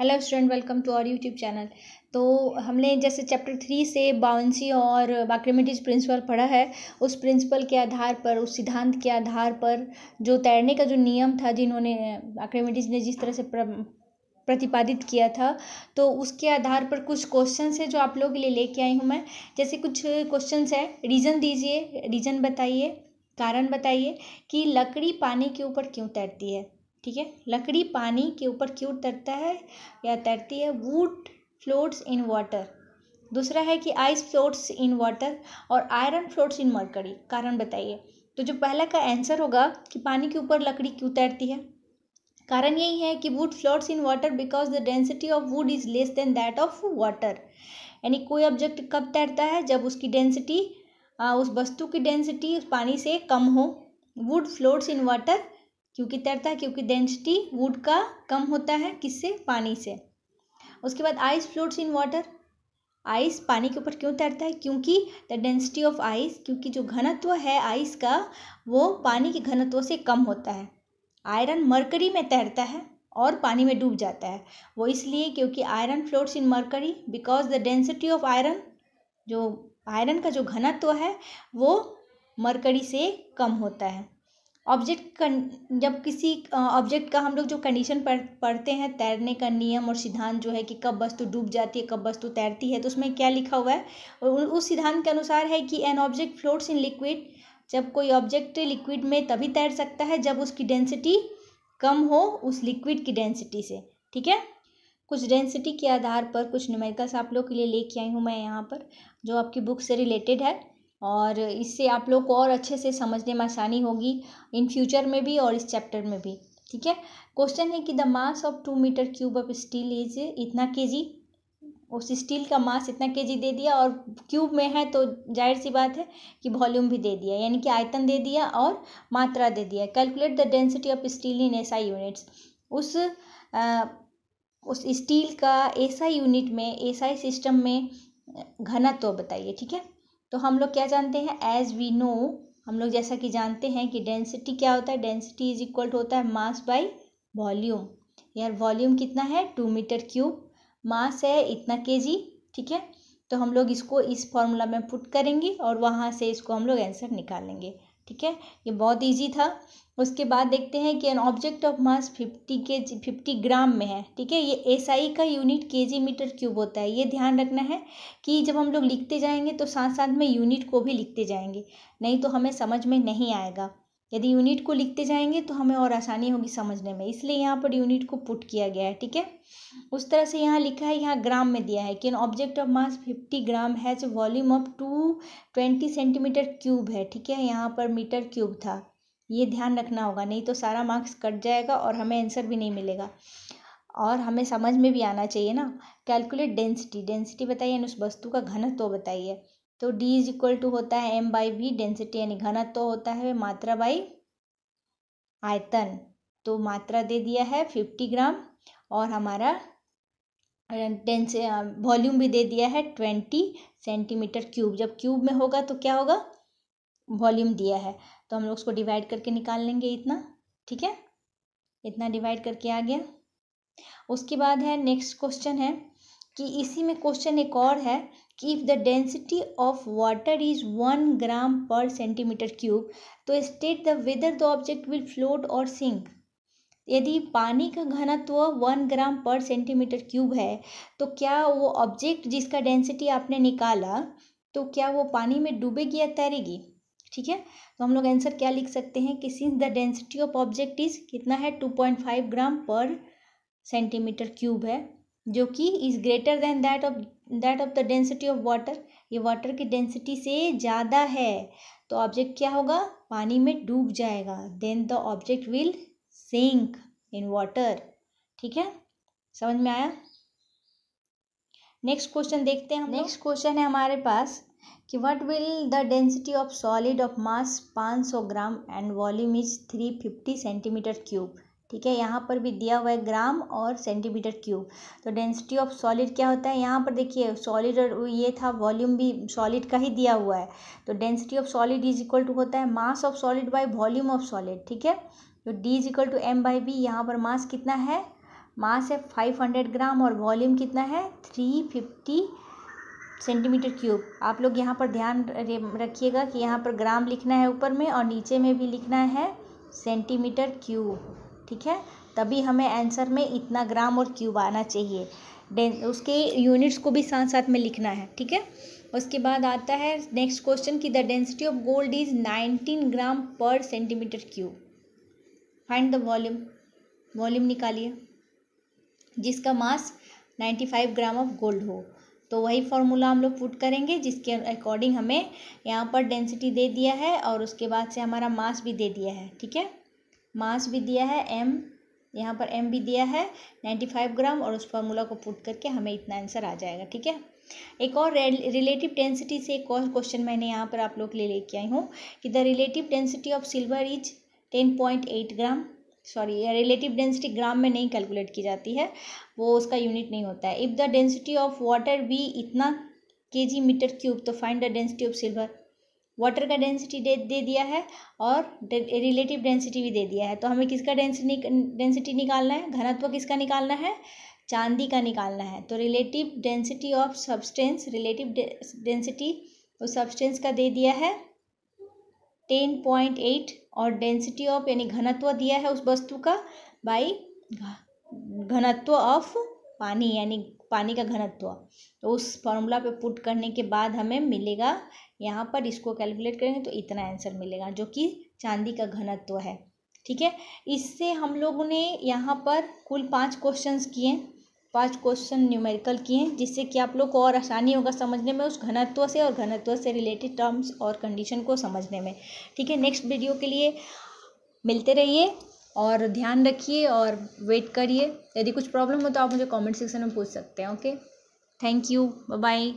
hello student welcome to our YouTube channel तो हमने जैसे चैप्टर थ्री से बावंसी और बाक्रेमेटिज प्रिंसिपल पढ़ा है उस प्रिंसिपल के आधार पर उस सिद्धांत के आधार पर जो तैरने का जो नियम था जिन्होंने बाक्रेमेटिज ने जिस तरह से प्र, प्रतिपादित किया था तो उसके आधार पर कुछ क्वेश्चन है जो आप लोगों के लिए लेके आई हूँ मैं जैसे कुछ क्वेश्चन है रीज़न दीजिए रीज़न बताइए कारण बताइए कि लकड़ी पानी के ऊपर क्यों तैरती है ठीक है लकड़ी पानी के ऊपर क्यों तैरता है या तैरती है वुड फ्लोट्स इन वाटर दूसरा है कि आइस फ्लोट्स इन वाटर और आयरन फ्लोट्स इन मरकड़ी कारण बताइए तो जो पहला का आंसर होगा कि पानी के ऊपर लकड़ी क्यों तैरती है कारण यही है कि wood floats in water because the density of wood is less than that of water यानी कोई ऑब्जेक्ट कब तैरता है जब उसकी डेंसिटी उस वस्तु की डेंसिटी उस पानी से कम हो वुड फ्लोट्स इन वाटर क्योंकि तैरता है क्योंकि डेंसिटी वुड का कम होता है किससे पानी से उसके बाद ice floats in water ice पानी के ऊपर क्यों तैरता है क्योंकि द डेंसिटी ऑफ आइस क्योंकि जो घनत्व है आइस का वो पानी के घनत्व से कम होता है आयरन मरकरी में तैरता है और पानी में डूब जाता है वो इसलिए क्योंकि iron floats in mercury because the density of iron जो आयरन का जो घनत्व है वो मरकरी से कम होता है ऑब्जेक्ट जब किसी ऑब्जेक्ट का हम लोग जो कंडीशन पढ़ पढ़ते हैं तैरने का नियम और सिद्धांत जो है कि कब वस्तु डूब जाती है कब वस्तु तैरती है तो उसमें क्या लिखा हुआ है उस सिद्धांत के अनुसार है कि an object floats in liquid जब कोई ऑब्जेक्ट लिक्विड में तभी तैर सकता है जब उसकी डेंसिटी कम हो उस लिक्विड की डेंसिटी से ठीक है कुछ डेंसिटी के आधार पर कुछ न्यूमेरिकल्स आप लोग के लिए लेके आई हूँ मैं यहाँ पर जो आपकी बुक से रिलेटेड है और इससे आप लोग को और अच्छे से समझने में आसानी होगी इन फ्यूचर में भी और इस चैप्टर में भी ठीक है क्वेश्चन है कि the mass of two metre cube of steel is इतना के जी उस स्टील का मास इतना के जी दे दिया और क्यूब में है तो जाहिर सी बात है कि वॉल्यूम भी दे दिया यानी कि आयतन दे दिया और मात्रा दे दिया calculate the density of steel in I units उस आ, उस स्टील का एसआई यूनिट में एसआई सिस्टम में घनत्व बताइए ठीक है तो हम लोग क्या जानते हैं एज वी नो हम लोग जैसा कि जानते हैं कि डेंसिटी क्या होता है डेंसिटी इज इक्वल टू होता है मास बाई वॉल्यूम यार वॉल्यूम कितना है टू मीटर क्यूब मास है इतना के जी ठीक है तो हम लोग इसको इस फॉर्मूला में पुट करेंगे और वहाँ से इसको हम लोग आंसर निकालेंगे ठीक है ये बहुत ईजी था उसके बाद देखते हैं कि an object of mass fifty K G fifty gram में है ठीक है ये एसआई SI का यूनिट के जी मीटर क्यूब होता है ये ध्यान रखना है कि जब हम लोग लिखते जाएंगे तो साथ साथ में यूनिट को भी लिखते जाएंगे नहीं तो हमें समझ में नहीं आएगा यदि यूनिट को लिखते जाएंगे तो हमें और आसानी होगी समझने में इसलिए यहाँ पर यूनिट को पुट किया गया है ठीक है उस तरह से यहाँ लिखा है यहाँ ग्राम में दिया है कि an object of mass fifty gram has volume of two twenty centimetre cube है ठीक है यहाँ पर मीटर क्यूब था ये ध्यान रखना होगा नहीं तो सारा मार्क्स कट जाएगा और हमें आंसर भी नहीं मिलेगा और हमें समझ में भी आना चाहिए ना कैलकुलेट डेंसिटी डेंसिटी बताइए उस वस्तु का घनत्व तो बताइए तो d इज इक्वल टू होता है m बाई वी डेंसिटी यानी घनत्व तो होता है मात्रा बाई आयतन तो मात्रा दे दिया है फिफ्टी ग्राम और हमारा डेंस वॉल्यूम भी दे दिया है ट्वेंटी सेंटीमीटर क्यूब जब क्यूब में होगा तो क्या होगा वॉल्यूम दिया है तो हम लोग उसको डिवाइड करके निकाल लेंगे इतना ठीक है इतना डिवाइड करके आ गया उसके बाद है नेक्स्ट क्वेश्चन है कि इसी में क्वेश्चन एक और है कि if the density of water is one gram per centimetre cube तो state the whether the object will float और सिंक यदि पानी का घनत्व one gram per centimetre cube है तो क्या वो ऑब्जेक्ट जिसका डेंसिटी आपने निकाला तो क्या वो पानी में डूबेगी या तैरेगी ठीक है तो हम लोग आंसर क्या लिख सकते हैं कि since the density of object is कितना है two point five gram per centimetre cube है जो कि is greater than that of that of the density of water ये वाटर की डेंसिटी से ज़्यादा है तो ऑब्जेक्ट क्या होगा पानी में डूब जाएगा then the object will sink in water ठीक है समझ में आया नेक्स्ट क्वेश्चन देखते हैं नेक्स्ट क्वेश्चन है हमारे पास कि what will the density of solid of mass 500 gram and volume is 350 centimetre cube ठीक है यहाँ पर भी दिया हुआ है ग्राम और सेंटीमीटर क्यूब तो डेंसिटी ऑफ सॉलिड क्या होता है यहाँ पर देखिए सॉलिड और ये था वॉल्यूम भी सॉलिड का ही दिया हुआ है तो density of solid is equal to होता है mass of solid by volume of solid ठीक है तो D is equal to M by B यहाँ पर मास कितना है मास है फाइव हंड्रेड ग्राम और वॉल्यूम कितना है थ्री फिफ्टी सेंटीमीटर क्यूब आप लोग यहाँ पर ध्यान रखिएगा कि यहाँ पर ग्राम लिखना है ऊपर में और नीचे में भी लिखना है सेंटीमीटर क्यूब ठीक है तभी हमें आंसर में इतना ग्राम और क्यूब आना चाहिए डें उसके यूनिट्स को भी साथ साथ में लिखना है ठीक है उसके बाद आता है नेक्स्ट क्वेश्चन कि the density of gold is nineteen gram per centimetre cube find the volume volume निकालिए जिसका mass ninety five gram of gold हो तो वही फॉर्मूला हम लोग पुट करेंगे जिसके अकॉर्डिंग हमें यहाँ पर डेंसिटी दे दिया है और उसके बाद से हमारा मास भी दे दिया है ठीक है मास भी दिया है एम यहाँ पर एम भी दिया है नाइन्टी फाइव ग्राम और उस फार्मूला को पुट करके हमें इतना आंसर आ जाएगा ठीक है एक और रिलेटिव डेंसिटी से एक और क्वेश्चन मैंने यहाँ पर आप लोग ले लेके आई हूँ कि the relative density of silver is ten point eight gram sorry relative density gram में नहीं कैलकुलेट की जाती है वो उसका यूनिट नहीं होता है if the density of water भी इतना के जी मीटर क्यूब तो find the density of silver water का डेंसिटी दे दे दिया है और रिलेटिव डेंसिटी भी दे दिया है तो हमें किसका डेंसिटी डेंसिटी निकालना है घनत्व किसका निकालना है चांदी का निकालना है तो relative density of substance relative density उस सब्सटेंस का दे दिया है टेन पॉइंट एट और डेंसिटी ऑफ यानी घनत्व दिया है उस वस्तु का बाई घनत्व ऑफ पानी यानी पानी का घनत्व तो उस फॉर्मूला पे पुट करने के बाद हमें मिलेगा यहाँ पर इसको कैलकुलेट करेंगे तो इतना आंसर मिलेगा जो कि चांदी का घनत्व है ठीक है इससे हम लोगों ने यहाँ पर कुल पाँच क्वेश्चन किए पांच क्वेश्चन न्यूमेरिकल किए हैं जिससे कि आप लोग को और आसानी होगा समझने में उस घनत्व से और घनत्व से रिलेटेड टर्म्स और कंडीशन को समझने में ठीक है नेक्स्ट वीडियो के लिए मिलते रहिए और ध्यान रखिए और वेट करिए यदि कुछ प्रॉब्लम हो तो आप मुझे कमेंट सेक्शन में पूछ सकते हैं ओके थैंक यू बाय